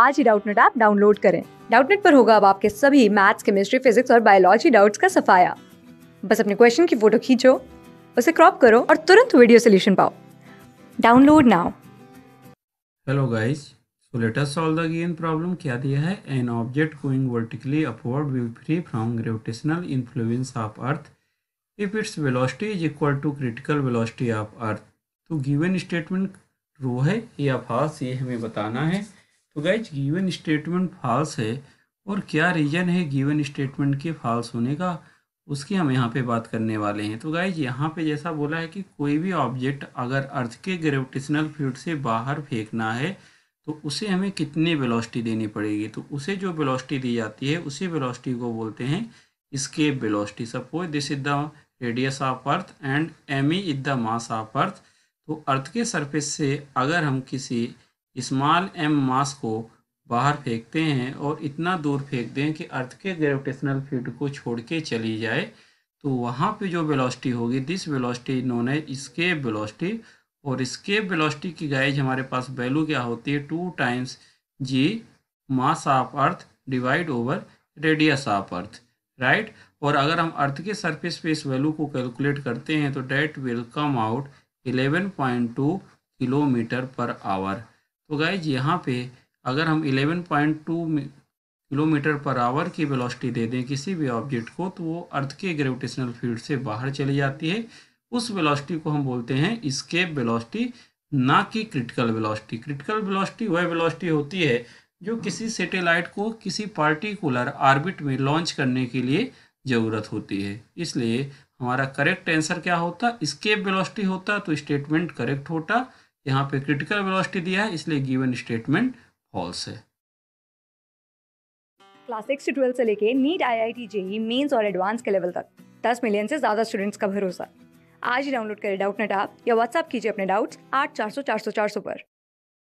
आज ही Doubtnut app download करें डाउटनेट पर होगा अब आपके सभी मैथ्स केमिस्ट्री फिजिक्स और बायोलॉजी डाउट्स का सफाया बस अपने क्वेश्चन की फोटो खींचो उसे क्रॉप करो और तुरंत वीडियो सोल्यूशन पाओ download now hello guys so let us solve the given problem क्या दिया है an object going vertically upward will free from gravitational influence of earth if its velocity is equal to critical velocity of earth तो given statement true है या false ये हमें बताना है तो गाइज गिवन स्टेटमेंट फॉल्स है और क्या रीजन है गिवन स्टेटमेंट के फॉल्स होने का उसकी हम यहाँ पे बात करने वाले हैं तो गाइज यहाँ पे जैसा बोला है कि कोई भी ऑब्जेक्ट अगर अर्थ के ग्रेविटेशनल फील्ड से बाहर फेंकना है तो उसे हमें कितनी वेलोसिटी देनी पड़ेगी तो उसे जो वेलोसिटी दी जाती है उसी वेलोसिटी को बोलते हैं escape velocity suppose this is the radius of earth and M is the mass of earth तो अर्थ के सरफेस से अगर हम किसी स्मॉल एम मास को बाहर फेंकते हैं और इतना दूर फेंक दें कि अर्थ के ग्रेविटेशनल फील्ड को छोड़ के चली जाए तो वहाँ पे जो वेलोसिटी होगी दिस वेलोसिटी इन्होंने है स्केप वेलोसिटी और स्केप वेलोसिटी की गाइज हमारे पास वैल्यू क्या होती है two times G mass of earth divide over radius of earth right और अगर हम अर्थ के सरफेस पे इस वैल्यू को कैलकुलेट करते हैं तो that will come out 11.2 kilometre per hour तो गाइज यहाँ पे अगर हम 11.2 किलोमीटर पर आवर की वेलोसिटी दे दें किसी भी ऑब्जेक्ट को तो वो अर्थ के ग्रेविटेशनल फील्ड से बाहर चली जाती है उस वेलोसिटी को हम बोलते हैं स्केप वेलोसिटी ना कि क्रिटिकल वेलोसिटी क्रिटिकल वेलोसिटी वह वेलोसिटी होती है जो किसी सेटेलाइट को किसी पार्टिकुलर आर्बिट में लॉन्च करने के लिए ज़रूरत होती है इसलिए हमारा करेक्ट आंसर क्या होता स्केप वेलोसिटी होता तो स्टेटमेंट करेक्ट होता यहाँ पे क्रिटिकल वेलोसिटी दिया है इसलिए गिवन स्टेटमेंट फॉल्स है क्लास सिक्स से ट्वेल्थ से लेके NEET I I T JEE mains और एडवांस के लेवल तक दस मिलियन से ज़्यादा स्टूडेंट्स का भरोसा आज ही डाउनलोड करें डाउट नेट आप या व्हाट्सअप कीजिए अपने डाउट्स आठ चार सौ चार सौ चार सौ पर